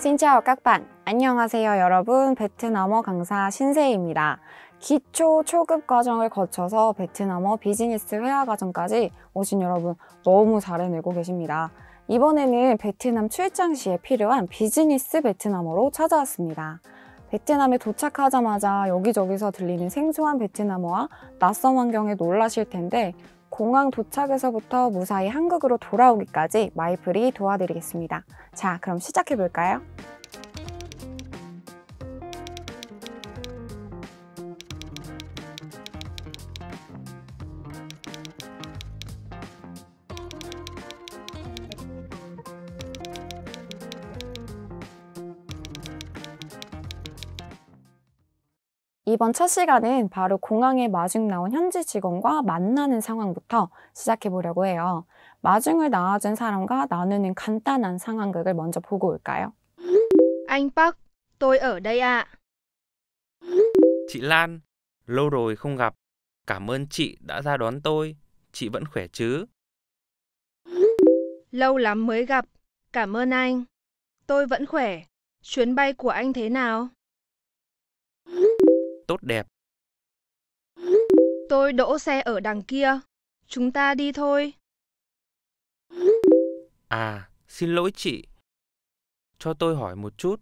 신짜오 깍반 안녕하세요 여러분 베트남어 강사 신세입니다 기초 초급 과정을 거쳐서 베트남어 비즈니스 회화 과정까지 오신 여러분 너무 잘 해내고 계십니다 이번에는 베트남 출장 시에 필요한 비즈니스 베트남어로 찾아왔습니다 베트남에 도착하자마자 여기저기서 들리는 생소한 베트남어와 낯선 환경에 놀라실 텐데 공항 도착에서부터 무사히 한국으로 돌아오기까지 마이프리 도와드리겠습니다. 자, 그럼 시작해볼까요? 이번 첫 시간은 바로 공항에 마중 나온 현지 직원과 만나는 상황부터 시작해 보려고 해요. 마중을 나와준 사람과 나누는 간단한 상황극을 먼저 보고 올까요? Anh Park, tôi ở đây ạ. Chị Lan, lâu rồi không gặp. Cảm ơn chị đã ra đón tôi. Chị vẫn khỏe chứ? Lâu lắm mới gặp. Cảm ơn anh. Tôi vẫn khỏe. Chuyến bay của anh thế nào? tốt đẹp. Tôi đỗ xe ở đằng kia. Chúng ta đi thôi. À, xin lỗi chị. Cho tôi hỏi một chút.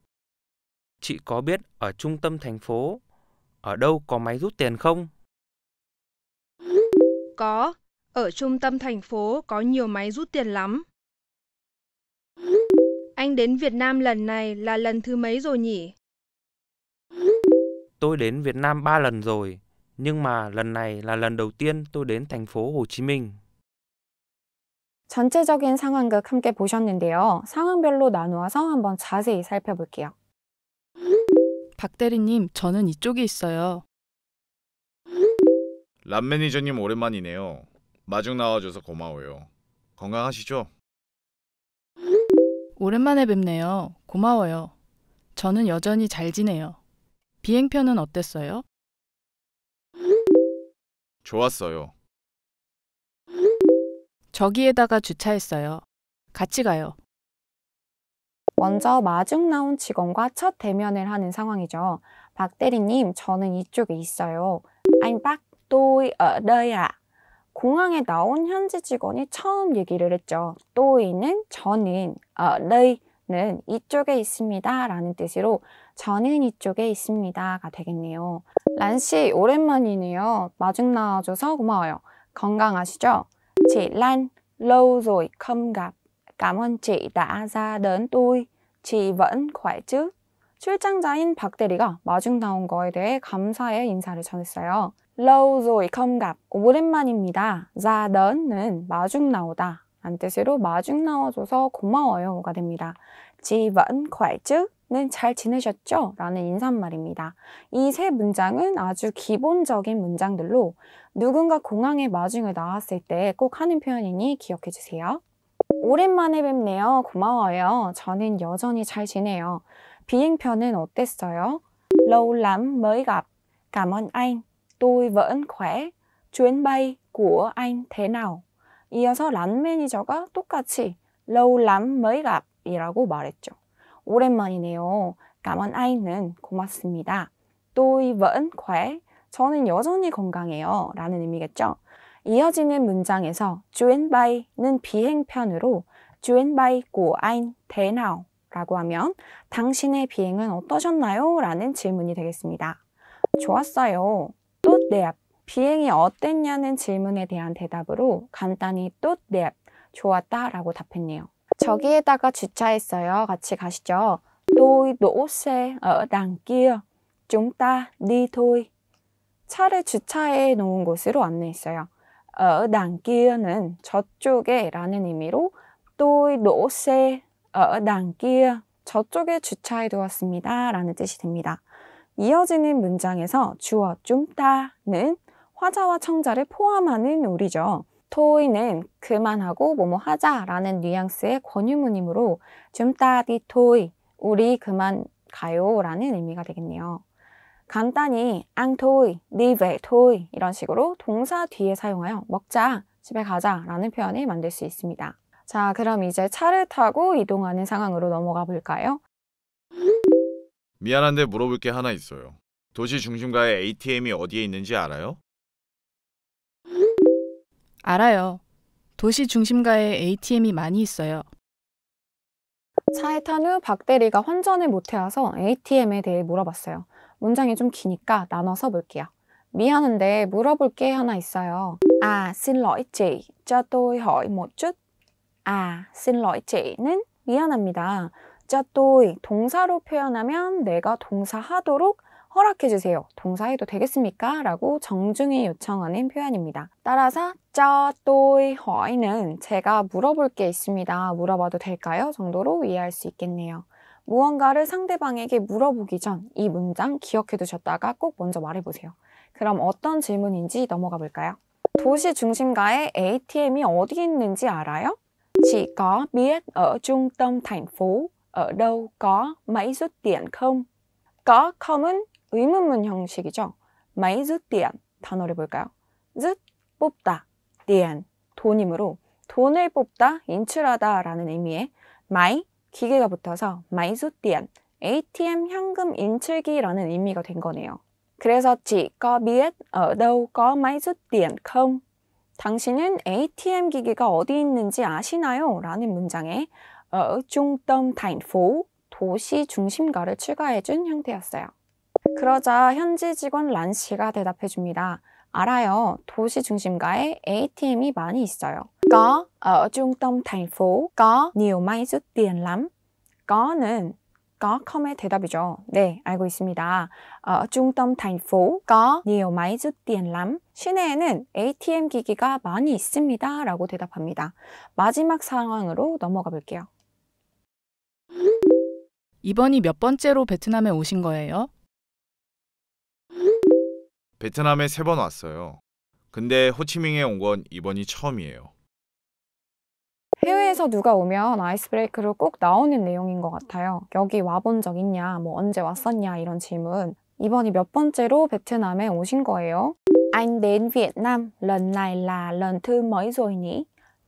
Chị có biết ở trung tâm thành phố, ở đâu có máy rút tiền không? Có, ở trung tâm thành phố có nhiều máy rút tiền lắm. Anh đến Việt Nam lần này là lần thứ mấy rồi nhỉ? tôi đến Việt Nam 3 lần rồi, nhưng mà lần này là lần đầu tiên tôi đến thành phố Hồ Chí Minh. 전체적인 상황극 함께 보셨는데요. 상황별로 나누어서 한번 자세히 살펴볼게요. 박 대리님, 저는 이쪽에 있어요. 람 매니저님 오랜만이네요. 마중 나와줘서 고마워요. 건강하시죠? 오랜만에 뵙네요. 고마워요. 저는 여전히 잘 지내요. 비행편은 어땠어요? 좋았어요. 저기에다가 주차했어요. 같이 가요. 먼저 마중 나온 직원과 첫 대면을 하는 상황이죠. 박 대리님, 저는 이쪽에 있어요. 아니, 박, 또이, 어, 너야. 공항에 나온 현지 직원이 처음 얘기를 했죠. 또이는 저는, 어, 너이는 이쪽에 있습니다. 라는 뜻으로 저는 이쪽에 있습니다가 되겠네요. 란 씨 오랜만이네요. 마중 나와줘서 고마워요. 건강하시죠? Chị Lan, lâu rồi không gặp. 출장자인 박 대리가 마중 나온 거에 대해 감사의 인사를 전했어요. lâu rồi 오랜만입니다. ra 은 마중 나오다. 란 뜻으로 마중 나와줘서 고마워요가 됩니다. Chị v 는잘 지내셨죠? 라는 인사말입니다. 이 세 문장은 아주 기본적인 문장들로 누군가 공항에 마중을 나왔을 때 꼭 하는 표현이니 기억해 주세요. 오랜만에 뵙네요. 고마워요. 저는 여전히 잘 지내요. 비행편은 어땠어요? Lâu lắm mới gặp. Cảm ơn anh. Tôi v ẫ 이어서 란 매니저가 똑같이 lâu lắm 이라고 말했죠. 오랜만이네요. 까만 아이는 고맙습니다. 또이 vẫn 저는 여전히 건강해요. 라는 의미겠죠. 이어지는 문장에서 주엔 바이는 비행편으로 주엔 바이 고 아인 대나오 라고 하면 당신의 비행은 어떠셨나요? 라는 질문이 되겠습니다. 좋았어요. 또 내앞 비행이 어땠냐는 질문에 대한 대답으로 간단히 또 내앞 좋았다 라고 답했네요. 저기에다가 주차했어요. 같이 가시죠. Tôi đỗ xe ở đằng kia. Chúng ta đi thôi. 차를 주차해 놓은 곳으로 안내했어요. ở 어, đằng kia는 저쪽에 라는 의미로 tôi đỗ xe ở đằng kia 저쪽에 주차해 두었습니다 라는 뜻이 됩니다. 이어지는 문장에서 주어 좀다는 화자와 청자를 포함하는 우리죠. 토이는 그만하고 뭐뭐 하자라는 뉘앙스의 권유문이므로 줌따디 토이, 우리 그만 가요라는 의미가 되겠네요. 간단히 앙토이, 니베 토이 이런 식으로 동사 뒤에 사용하여 먹자, 집에 가자라는 표현을 만들 수 있습니다. 자, 그럼 이제 차를 타고 이동하는 상황으로 넘어가 볼까요? 미안한데 물어볼 게 하나 있어요. 도시 중심가에 ATM이 어디에 있는지 알아요? 알아요. 도시 중심가에 ATM이 많이 있어요. 차에 탄 후 박대리가 환전을 못해와서 ATM에 대해 물어봤어요. 문장이 좀 기니까 나눠서 볼게요. 미안한데 물어볼 게 하나 있어요. 아, xin lỗi chị, c 아, xin l 는 미안합니다. cho 동사로 표현하면 내가 동사하도록 허락해주세요. 동사해도 되겠습니까? 라고 정중히 요청하는 표현입니다. 따라서 cho tôi hỏi"는 제가 물어볼 게 있습니다. 물어봐도 될까요? 정도로 이해할 수 있겠네요. 무언가를 상대방에게 물어보기 전 이 문장 기억해 두셨다가 꼭 먼저 말해보세요. 그럼 어떤 질문인지 넘어가 볼까요? 도시 중심가에 ATM이 어디 있는지 알아요? c h biết ở trung tâm thành phố ở đâu có máy rút tiền không? có come은 의문문 형식이죠. máy rút tiền 단어를 볼까요? rút 뽑다 디엔 돈이므로 돈을 뽑다, 인출하다 라는 의미의 마이 기계가 붙어서 마이소디안 ATM 현금 인출기라는 의미가 된 거네요. 그래서 지, 거, 미엣, 어, đâu có máy r 당신은 ATM 기계가 어디 있는지 아시나요? 라는 문장에 어, 중 t 타인 포 도시 중심가를 추가해준 형태였어요. 그러자 현지 직원 란 씨가 대답해줍니다. 알아요. 도시 중심가에 ATM이 많이 있어요. Có ở trung tâm thành phố có nhiều máy rút tiền lắm. Có는 có com의 대답이죠. 네, 알고 있습니다. 어, 중tâm thành phố có nhiều máy rút tiền lắm. 시내에는 ATM 기기가 많이 있습니다. 라고 대답합니다. 마지막 상황으로 넘어가 볼게요. 이번이 몇 번째로 베트남에 오신 거예요? 베트남에 세 번 왔어요. 근데 호치민에 온 건 이번이 처음이에요. 해외에서 누가 오면 아이스브레이크로 꼭 나오는 내용인 것 같아요. 여기 와본 적 있냐, 뭐 언제 왔었냐 이런 질문. 이번이 몇 번째로 베트남에 오신 거예요? Anh n Việt Nam lần này là lần thứ m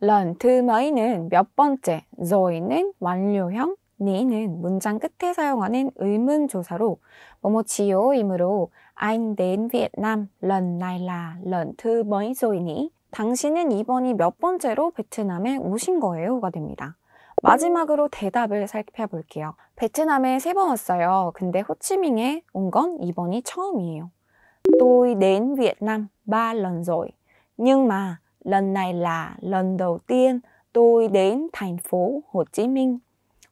ấ 몇 번째, rồi 완료형, 니는 문장 끝에 사용하는 의문조사로 뭐뭐지요이므로 Anh đến Việt Nam lần này là lần thứ mấy rồi 니? 당신은 이번이 몇 번째로 베트남에 오신 거예요?가 됩니다. 마지막으로 대답을 살펴볼게요. 베트남에 세 번 왔어요. 근데 호치민에 온 건 이번이 처음이에요. Tôi đến Việt Nam ba lần rồi. Nhưng mà lần này là lần đầu tiên tôi đến thành phố Hồ Chí Minh.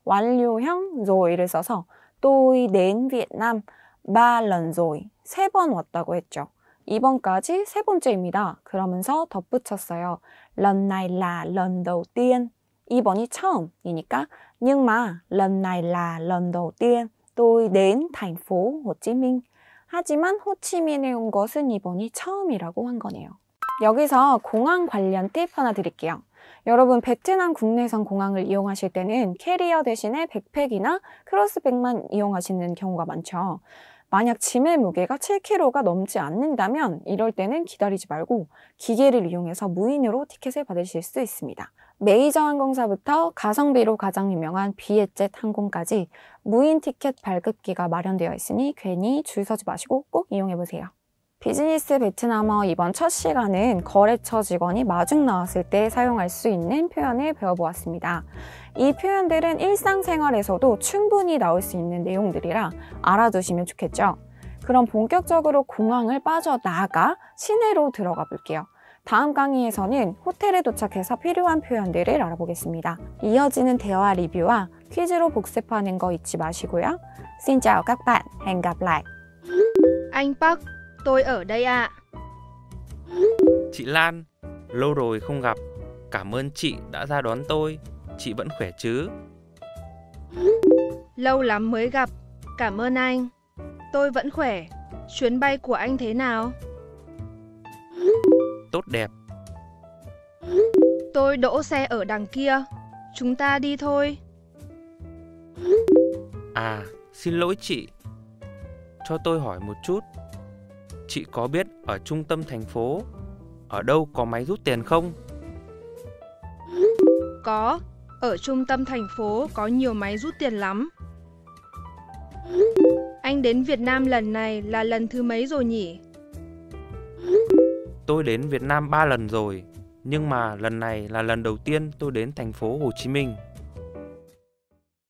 완료형 rồi 를 써서 tôi đến Việt Nam 말런 조이 세 번 왔다고 했죠. 이번까지 세 번째입니다. 그러면서 덧붙였어요. 런나일 라, 런도 띠엔. 이번이 처음이니까 n 마 런나일라 런도 ầ n 또 à y là lần đ 하지만 호치민에 온 것은 이번이 처음이라고 한 거네요. 여기서 공항 관련 팁 하나 드릴게요. 여러분 베트남 국내선 공항을 이용하실 때는 캐리어 대신에 백팩이나 크로스백만 이용하시는 경우가 많죠. 만약 짐의 무게가 7kg가 넘지 않는다면 이럴 때는 기다리지 말고 기계를 이용해서 무인으로 티켓을 받으실 수 있습니다. 메이저 항공사부터 가성비로 가장 유명한 비엣젯 항공까지 무인 티켓 발급기가 마련되어 있으니 괜히 줄 서지 마시고 꼭 이용해 보세요. 비즈니스 베트남어 이번 첫 시간은 거래처 직원이 마중 나왔을 때 사용할 수 있는 표현을 배워보았습니다. 이 표현들은 일상생활에서도 충분히 나올 수 있는 내용들이라 알아두시면 좋겠죠. 그럼 본격적으로 공항을 빠져나가 시내로 들어가 볼게요. 다음 강의에서는 호텔에 도착해서 필요한 표현들을 알아보겠습니다. 이어지는 대화 리뷰와 퀴즈로 복습하는 거 잊지 마시고요. Xin chào các Tôi ở đây ạ. À. Chị Lan, lâu rồi không gặp. Cảm ơn chị đã ra đón tôi. Chị vẫn khỏe chứ? Lâu lắm mới gặp. Cảm ơn anh. Tôi vẫn khỏe. Chuyến bay của anh thế nào? Tốt đẹp. Tôi đỗ xe ở đằng kia. Chúng ta đi thôi. À, xin lỗi chị. Cho tôi hỏi một chút, Chị có biết ở trung tâm thành phố ở đâu có máy rút tiền không? Có, ở trung tâm thành phố có nhiều máy rút tiền lắm. Anh đến Việt Nam lần này là lần thứ mấy rồi nhỉ? Tôi đến Việt Nam 3 lần rồi, nhưng mà lần này là lần đầu tiên tôi đến thành phố Hồ Chí Minh.